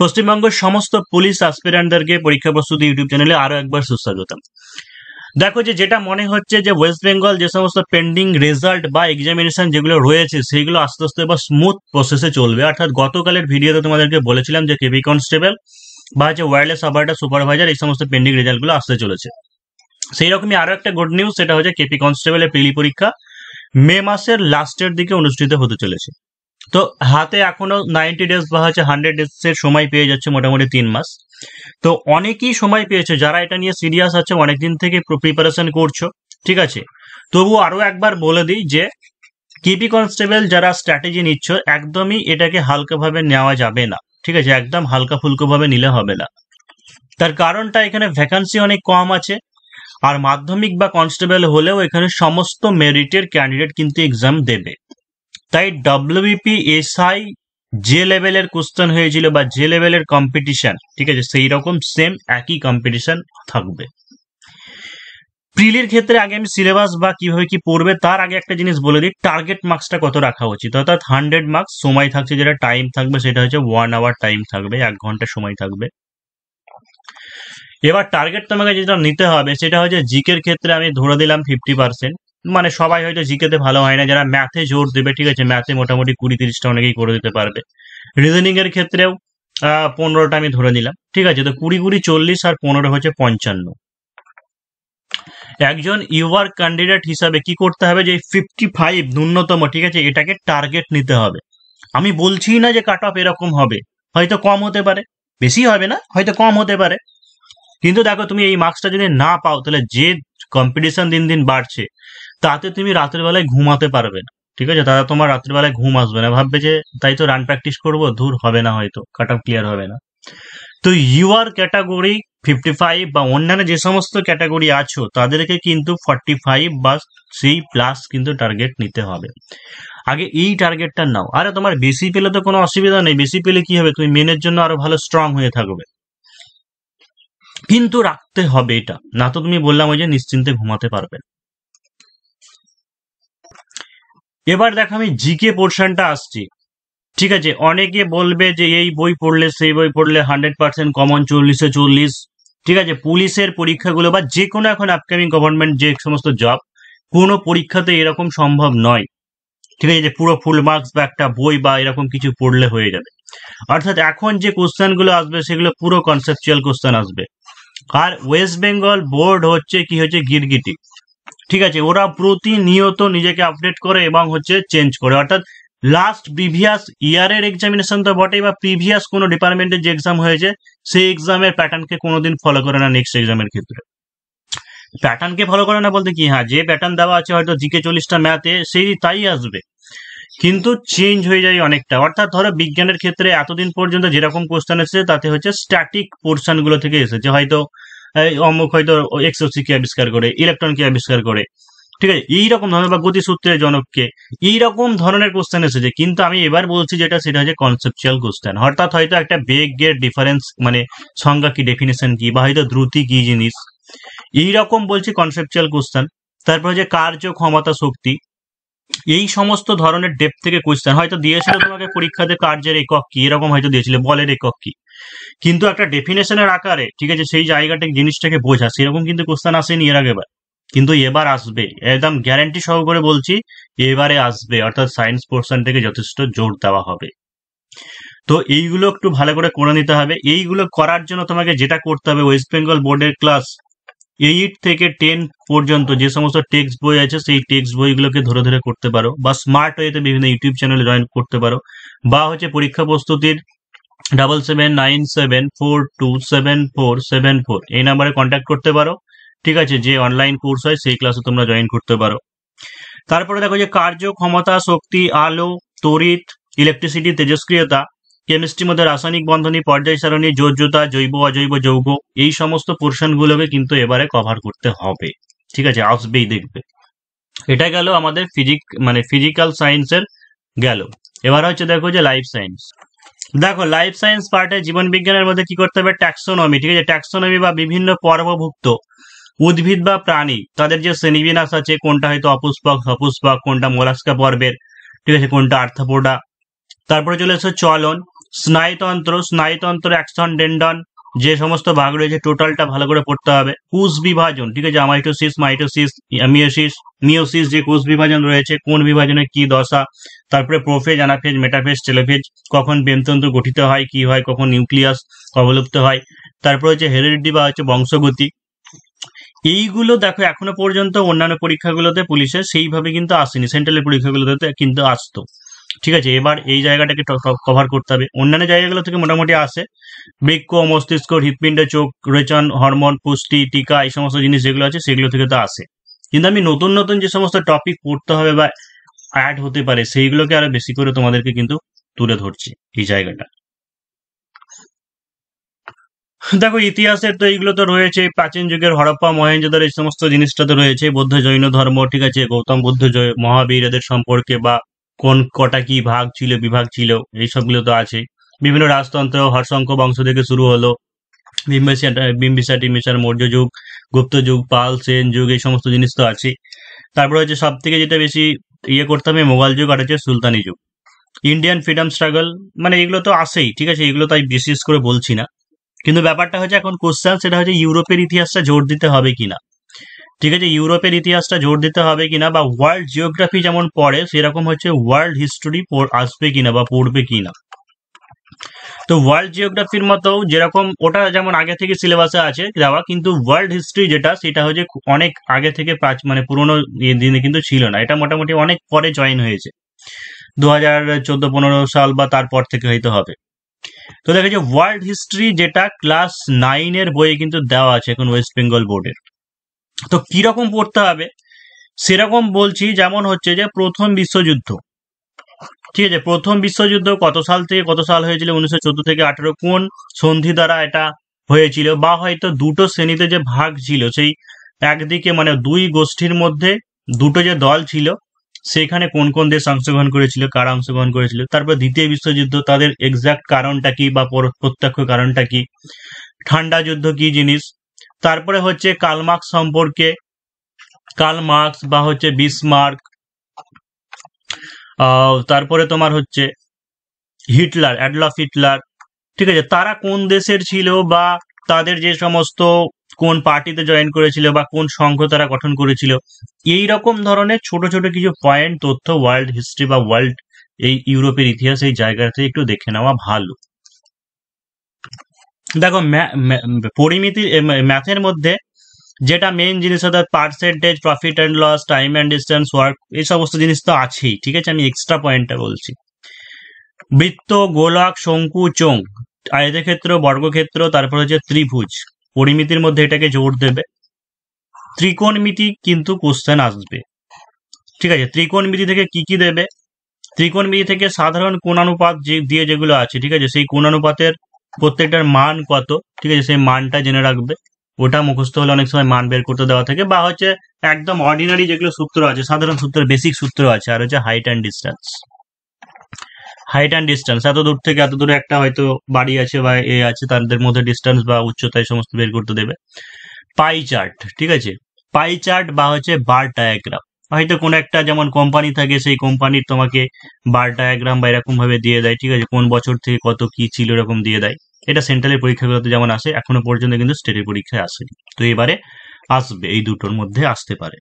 পশ্চিমবঙ্গের সমস্ত পুলিশ অ্যাসপিরেন্টদেরকে পরীক্ষা প্রস্তুতি ইউটিউব চ্যানেলে আরো একবার সুস্বাগতম দেখো যে যেটা মনে হচ্ছে যে ওয়েস্ট বেঙ্গল যে সমস্ত পেন্ডিং রেজাল্ট বা এক্সামিনেশন যেগুলো রয়েছে সেগুলো আস্তে আস্তে বা স্মুথ প্রসেসে চলবে অর্থাৎ গতকালের ভিডিওতে তোমাদেরকে বলেছিলাম যে কেবি কনস্টেবল বা যে ওয়্যারলেস অপারেটার সুপারভাইজার এই সমস্ত পেন্ডিং রেজাল্টগুলো আসতে চলেছে সেই রকমই আরো একটা গুড নিউজ সেটা হচ্ছে কেপি কনস্টেবলের প্রিলি পরীক্ষা মে মাসের লাস্টের দিকে অনুষ্ঠিত হতে চলেছে তো হাতে এখনো নাইনটি ডেজ বা হচ্ছে হান্ড্রেড ডেজ এর সময় পেয়ে যাচ্ছে মোটামুটি তিন মাস তো অনেকেই সময় পেয়েছে যারা এটা নিয়ে সিরিয়াস আছে অনেকদিন থেকে প্রিপারেশন করছো ঠিক আছে তবু আরো একবার বলে দিই যে কেপি কনস্টেবল যারা স্ট্র্যাটেজি নিচ্ছ একদমই এটাকে হালকাভাবে নেওয়া যাবে না ঠিক আছে একদম হালকা ফুলকোভাবে নিলে হবে না তার কারণটা এখানে ভ্যাকান্সি অনেক কম আছে আর মাধ্যমিক বা কনস্টেবল হলেও এখানে সমস্ত মেরিটের ক্যান্ডিডেট কিন্তু এক্সাম দেবে তাই ডাব্লিউবিপিএসআই যে লেভেলের কোশ্চেন হয়েছিল বা যে লেভেলের কম্পিটিশন ঠিক আছে সেই রকম সেম একই কম্পিটিশন থাকবে প্রিলির ক্ষেত্রে আগে আমি সিলেবাস বা কিভাবে কি পড়বে তার আগে একটা জিনিস বলে দিই টার্গেট মার্কসটা কত রাখা উচিত অর্থাৎ হান্ড্রেড মার্কস সময় থাকছে যেটা টাইম থাকবে সেটা হচ্ছে ওয়ান আওয়ার টাইম থাকবে এক ঘন্টা সময় থাকবে এবার টার্গেট তোমাকে যেটা নিতে হবে সেটা হচ্ছে জিকের ক্ষেত্রে আমি ধরে দিলাম ফিফটি পার্সেন্ট মানে সবাই হয়তো জিকেতে ভালো হয় না যারা ম্যাথে জোর দেবে ঠিক আছে ম্যাথে মোটামুটি কুড়ি তিরিশটা অনেকেই করে দিতে পারবে রিজনিং এর ক্ষেত্রেও পনেরোটা আমি ধরে নিলাম ঠিক আছে তো কুড়ি কুড়ি চল্লিশ আর পনেরো হচ্ছে পঞ্চান্ন একজন ইউআর ক্যান্ডিডেট হিসাবে কি করতে হবে যে ফিফটি ফাইভ ন্যূনতম ঠিক আছে এটাকে টার্গেট নিতে হবে আমি বলছি না যে কাট অফ এরকম হবে হয়তো কম হতে পারে বেশি হবে না হয়তো কম হতে পারে কিন্তু দেখো তুমি এই মার্কসটা যদি না পাও তাহলে যে কম্পিটিশন দিন দিন বাড়ছে তাতে তুমি রাতের বেলায় ঘুমাতে পারবে না ঠিক আছে তারা তোমার রাতের বেলায় ঘুম আসবে না ভাববে যে তাই তো রান প্র্যাকটিস করবো দূর হবে না হয়তো কাট আপ ক্লিয়ার হবে না তো U R category fifty five বা অন্যান্য যে সমস্ত ক্যাটাগরি আছো তাদেরকে কিন্তু ফর্টি ফাইভ বা সি প্লাস কিন্তু টার্গেট নিতে হবে আগে এই টার্গেটটা নাও আরে তোমার বেশি পেলে তো কোনো অসুবিধা নেই বেশি পেলে কি হবে তুমি মেনের জন্য আরো ভালো স্ট্রং হয়ে থাকবে কিন্তু রাখতে হবে এটা না তো তুমি বললাম ওই যে নিশ্চিন্তে ঘুমাতে পারবে এবার দেখো আমি জিকে পোর্শনটা আসছি ঠিক আছে অনেকে বলবে যে এই বই পড়লে সেই বই পড়লে হান্ড্রেড পার্সেন্ট কমন চল্লিশে চল্লিশ ঠিক আছে পুলিশের পরীক্ষাগুলো বা যে কোনো এখন আপকামিং গভর্নমেন্ট যে সমস্ত জব কোনো পরীক্ষাতে এরকম সম্ভব নয় ঠিক আছে যে পুরো ফুল মার্কস বা একটা বই বা এরকম কিছু পড়লে হয়ে যাবে অর্থাৎ এখন যে কোশ্চেনগুলো আসবে সেগুলো পুরো কনসেপচুয়াল কোশ্চেন আসবে আর ওয়েস্ট বেঙ্গল বোর্ড হচ্ছে কি হচ্ছে গিরগিটি ঠিক আছে ওরা প্রতিনিয়ত নিজেকে আপডেট করে এবং হচ্ছে চেঞ্জ করে অর্থাৎ লাস্ট প্রিভিয়াস ইয়ারের এক্সামিনেশন তো বটেই বা প্রিভিয়াস কোনো ডিপার্টমেন্টের যে এক্সাম হয়েছে সেই এক্সামের প্যাটার্নকে কোনোদিন ফলো করে না নেক্সট এক্সামের ক্ষেত্রে প্যাটার্নকে ফলো করে না বলতে কি হ্যাঁ যে প্যাটার্ন দেওয়া আছে হয়তো জিকে চল্লিশটা ম্যাথে সেই তাই আসবে কিন্তু চেঞ্জ হয়ে যায় অনেকটা অর্থাৎ ধরো বিজ্ঞানের ক্ষেত্রে এতদিন পর্যন্ত যেরকম কোশ্চেন এসেছে তাতে হচ্ছে স্ট্যাটিক পোর্শনগুলো থেকে এসেছে হয়তো অমুক হয়তো এক্সোসিকে আবিষ্কার করে ইলেকট্রনকে আবিষ্কার করে ঠিক আছে এইরকম ধরনের বা গতিসূত্রের জনককে এইরকম ধরনের কোশ্চেন এসেছে কিন্তু আমি এবার বলছি যেটা সেটা হচ্ছে কনসেপচুয়াল কোশ্চেন অর্থাৎ হয়তো একটা বেগের ডিফারেন্স মানে সংজ্ঞা কি ডেফিনেশন কি বা হয়তো দ্রুতি কি জিনিস এইরকম বলছি কনসেপচুয়াল কোশ্চেন তারপর হচ্ছে কার্য ক্ষমতা শক্তি এই সমস্ত ধরনের ডেপ থেকে কোয়েশ্চেন হয়তো দিয়েছিল তোমাকে পরীক্ষাতে কার্যের একক কি এরকম হয়তো দিয়েছিল বলের একক কি কিন্তু একটা ডেফিনেশনের আকারে ঠিক আছে সেই জায়গাটা জিনিসটাকে বোঝা সেরকম কিন্তু কোশ্চেন আসেনি এর আগে কিন্তু এবার আসবে একদম গ্যারান্টি সহ করে বলছি এবারে আসবে অর্থাৎ সায়েন্স পোর্শন থেকে যথেষ্ট জোর দেওয়া হবে তো এইগুলো একটু ভালো করে করে নিতে হবে এইগুলো করার জন্য তোমাকে যেটা করতে হবে ওয়েস্ট বেঙ্গল বোর্ডের ক্লাস এইট থেকে টেন পর্যন্ত যে সমস্ত টেক্সট বই আছে সেই টেক্সট বইগুলোকে ধরে ধরে করতে পারো বা স্মার্ট ওয়েতে বিভিন্ন ইউটিউব চ্যানেলে জয়েন করতে পারো বা হচ্ছে পরীক্ষা প্রস্তুতির double seven nine seven four two seven four seven four এই নাম্বারে কন্ট্যাক্ট করতে পারো ঠিক আছে যে অনলাইন কোর্স হয় সেই ক্লাসে তোমরা জয়েন করতে পারো তারপরে দেখো যে কার্য ক্ষমতা শক্তি আলো তড়িৎ ইলেকট্রিসিটি তেজস্ক্রিয়তা কেমিস্ট্রির মধ্যে রাসায়নিক বন্ধনী পর্যায় সারণী যোজ্যতা জৈব অজৈব যৌগ এই সমস্ত পোর্শনগুলোকে কিন্তু এবারে কভার করতে হবে ঠিক আছে আসবেই দেখবে এটা গেল আমাদের ফিজিক মানে ফিজিক্যাল সায়েন্সের গেল এবার হচ্ছে দেখো যে লাইফ সায়েন্স দেখো লাইফ সায়েন্স পার্টে জীবন বিজ্ঞানের মধ্যে কি করতে হবে ট্যাক্সোনমি ঠিক আছে ট্যাক্সোনমি বা বিভিন্ন পর্বভুক্ত উদ্ভিদ বা প্রাণী তাদের যে শ্রেণীবিন্যাস আছে কোনটা হয়তো অপুষ্পক সপুষ্পক কোনটা মোলাস্কা পর্বের ঠিক আছে কোনটা আর্থাপোডা তারপরে চলে এসে চলন স্নায়ুতন্ত্র স্নায়ুতন্ত্র অ্যাক্সন ডেন্ডন যে সমস্ত ভাগ রয়েছে টোটালটা ভালো করে পড়তে হবে কোষ বিভাজন ঠিক আছে আমাইটোসিস মাইটোসিস মিওসিস মিওসিস যে কোষ বিভাজন রয়েছে কোন বিভাজনে কি দশা তারপরে প্রোফেজ অ্যানাফেজ মেটাফেজ টেলোফেজ কখন বেমতন্ত্র গঠিত হয় কি হয় কখন নিউক্লিয়াস অবলুপ্ত হয় তারপরে হচ্ছে হেরিডিটি বা হচ্ছে বংশগতি এইগুলো দেখো এখনো পর্যন্ত অন্যান্য পরীক্ষাগুলোতে পুলিশের সেইভাবে কিন্তু আসেনি সেন্ট্রালের পরীক্ষাগুলোতে কিন্তু আসতো ঠিক আছে এবার এই জায়গাটাকে কভার করতে হবে অন্যান্য জায়গাগুলো থেকে মোটামুটি আসে বৃক্ষ মস্তিষ্ক হৃৎপিণ্ড চোখ রেচন হরমোন পুষ্টি টিকা এই সমস্ত জিনিস যেগুলো আছে সেগুলো থেকে তো আসে কিন্তু আমি নতুন নতুন যে সমস্ত টপিক পড়তে হবে বা অ্যাড হতে পারে সেইগুলোকে আরো বেশি করে তোমাদেরকে কিন্তু তুলে ধরছি এই জায়গাটা দেখো ইতিহাসের তো এইগুলো তো রয়েছে প্রাচীন যুগের হরপ্পা মহেঞ্জোদার এই সমস্ত জিনিসটা তো রয়েছে বৌদ্ধ জৈন ধর্ম ঠিক আছে গৌতম বুদ্ধ মহাবীর সম্পর্কে বা কোন কটা কি ভাগ ছিল বিভাগ ছিল এইসবগুলো তো আছে বিভিন্ন রাজতন্ত্র হর্ষঙ্ক বংশ থেকে শুরু হলো বিম্বিসা টিম্বিসার মৌর্য যুগ গুপ্ত যুগ পাল সেন যুগ এই সমস্ত জিনিস তো আছে তারপরে হচ্ছে সব থেকে যেটা বেশি ইয়ে করতে হবে মোগল যুগ আর হচ্ছে সুলতানি যুগ ইন্ডিয়ান ফ্রিডম স্ট্রাগল মানে এগুলো তো আসেই ঠিক আছে এগুলো তাই বিশেষ করে বলছি না কিন্তু ব্যাপারটা হচ্ছে এখন কোশ্চেন সেটা হচ্ছে ইউরোপের ইতিহাসটা জোর দিতে হবে কিনা ঠিক আছে ইউরোপের ইতিহাসটা জোর দিতে হবে কিনা বা ওয়ার্ল্ড জিওগ্রাফি যেমন পড়ে সেরকম হচ্ছে ওয়ার্ল্ড হিস্টোরি আসবে কিনা বা পড়বে কিনা তো ওয়ার্ল্ড জিওগ্রাফির মতো যেরকম ওটা যেমন আগে থেকে সিলেবাসে আছে দেওয়া কিন্তু ওয়ার্ল্ড হিস্ট্রি যেটা সেটা হচ্ছে অনেক আগে থেকে প্রাচ মানে পুরোনো ইয়ে দিনে কিন্তু ছিল না এটা মোটামুটি অনেক পরে জয়েন হয়েছে দু হাজার চোদ্দ পনেরো সাল বা তারপর থেকে হয়তো হবে তো দেখা ওয়ার্ল্ড হিস্ট্রি যেটা ক্লাস নাইনের বইয়ে কিন্তু দেওয়া আছে এখন ওয়েস্ট বেঙ্গল বোর্ডের তো কিরকম পড়তে হবে সেরকম বলছি যেমন হচ্ছে যে প্রথম বিশ্বযুদ্ধ ঠিক আছে প্রথম বিশ্বযুদ্ধ কত সাল থেকে কত সাল হয়েছিল উনিশশো থেকে আঠেরো কোন সন্ধি দ্বারা এটা হয়েছিল বা হয়তো দুটো শ্রেণীতে যে ভাগ ছিল সেই একদিকে মানে দুই গোষ্ঠীর মধ্যে দুটো যে দল ছিল সেখানে কোন কোন দেশ অংশগ্রহণ করেছিল কারা অংশগ্রহণ করেছিল তারপর দ্বিতীয় বিশ্বযুদ্ধ তাদের এক্সাক্ট কারণটা কি বা প্রত্যক্ষ কারণটা কি ঠান্ডা যুদ্ধ কি জিনিস তারপরে হচ্ছে কালমার্ক সম্পর্কে কাল বা হচ্ছে বিসমার্ক তারপরে তোমার হচ্ছে হিটলার অ্যাডলফ হিটলার ঠিক আছে তারা কোন দেশের ছিল বা তাদের যে সমস্ত কোন পার্টিতে জয়েন করেছিল বা কোন সংঘ তারা গঠন করেছিল এই রকম ধরনের ছোট ছোট কিছু পয়েন্ট তথ্য ওয়ার্ল্ড হিস্ট্রি বা ওয়ার্ল্ড এই ইউরোপের ইতিহাস এই জায়গা থেকে একটু দেখে নেওয়া ভালো দেখো পরিমিতি ম্যাথের মধ্যে যেটা মেন জিনিস অর্থাৎ percentage profit and loss time and distance work এই সমস্ত জিনিস তো আছেই ঠিক আছে আমি এক্সট্রা পয়েন্টটা বলছি বৃত্ত গোলক শঙ্কু চোং আয়তক্ষেত্র বর্গক্ষেত্র তারপর হচ্ছে ত্রিভুজ পরিমিতির মধ্যে এটাকে জোর দেবে ত্রিকোণমিতি কিন্তু কোশ্চেন আসবে ঠিক আছে ত্রিকোণমিতি থেকে কি কি দেবে ত্রিকোণমিতি থেকে সাধারণ কোণানুপাত যে দিয়ে যেগুলো আছে ঠিক আছে সেই কোণানুপাতের প্রত্যেকটার মান কত ঠিক আছে সেই মানটা জেনে রাখবে ওটা মুখস্থ হলে অনেক সময় মান বের করতে দেওয়া থাকে বা হচ্ছে একদম অর্ডিনারি যেগুলো সূত্র আছে সাধারণ সূত্রের বেসিক সূত্র আছে আর হচ্ছে height and distance height and distance এত দূর থেকে এত দূরে একটা হয়তো বাড়ি আছে বা এ আছে তাদের মধ্যে ডিস্টেন্স বা উচ্চতায় সমস্ত বের করতে দেবে পাই চার্ট ঠিক আছে পাই চার্ট বা হচ্ছে বার ডায়াগ্রাম হয়তো কোনো একটা যেমন কোম্পানি থাকে সেই কোম্পানির তোমাকে বার ডায়াগ্রাম বা এরকম ভাবে দিয়ে দেয় ঠিক আছে কোন বছর থেকে কত কি ছিল এরকম দিয়ে দেয় এটা সেন্ট্রালের পরীক্ষাগুলোতে যেমন আসে এখনো পর্যন্ত কিন্তু স্টেটের পরীক্ষায় আসেনি তো এবারে আসবে এই দুটোর মধ্যে আসতে পারে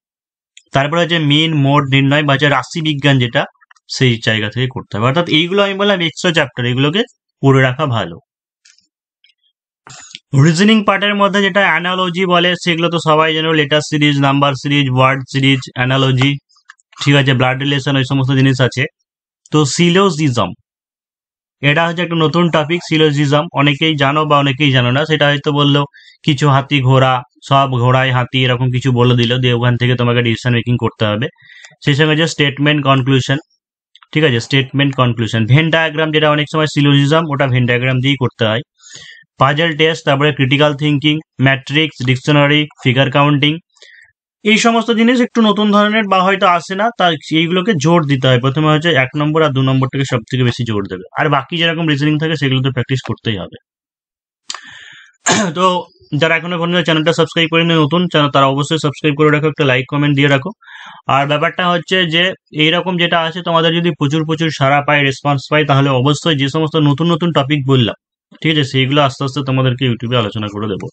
তারপরে হচ্ছে মেন মোড নির্ণয় বা যে রাশি বিজ্ঞান যেটা সেই জায়গা থেকে করতে হবে অর্থাৎ এইগুলো আমি বললাম এক্সট্রা চ্যাপ্টার এগুলোকে পড়ে রাখা ভালো রিজনিং পার্টের মধ্যে যেটা অ্যানালজি বলে সেগুলো তো সবাই যেন letter series number series word series analogy ঠিক আছে ব্লাড রিলেশন ওই সমস্ত জিনিস আছে তো সিলোজিজম এটা হচ্ছে একটা নতুন টপিক সিলোজিজম অনেকেই জানো বা অনেকেই জানো না সেটা হয়তো বললো কিছু হাতি ঘোড়া সব ঘোড়ায় হাতি এরকম কিছু বলে দিল দিয়ে ওখান থেকে তোমাকে ডিসিশন মেকিং করতে হবে সেই সঙ্গে যে স্টেটমেন্ট কনক্লুশন ঠিক আছে স্টেটমেন্ট কনক্লুশন ভেন ডায়াগ্রাম যেটা অনেক সময় সিলোজিজম ওটা ভেন ডায়াগ্রাম দিয়েই করতে হয় পাজেল টেস্ট তারপরে critical thinking matrix dictionary figure counting এই সমস্ত জিনিস একটু নতুন ধরনের বা হয়তো আসে না তার এইগুলোকে জোর দিতে হয় প্রথমে হচ্ছে এক নম্বর আর দু নম্বরটাকে সব থেকে বেশি জোর দেবে আর বাকি যেরকম রিজনিং থাকে সেগুলো তো প্র্যাকটিস করতেই হবে তো যারা এখনো পর্যন্ত চ্যানেলটা সাবস্ক্রাইব করেনি নতুন চ্যানেল তারা অবশ্যই সাবস্ক্রাইব করে রাখো একটা লাইক কমেন্ট দিয়ে রাখো আর ব্যাপারটা হচ্ছে যে এইরকম যেটা আছে তোমাদের যদি প্রচুর প্রচুর সারা পায় রেসপন্স পাই তাহলে অবশ্যই যে সমস্ত নতুন নতুন টপিক বললাম ঠিক আছে সেইগুলো আস্তে আস্তে তোমাদেরকে ইউটিউবে আলোচনা করে দেবো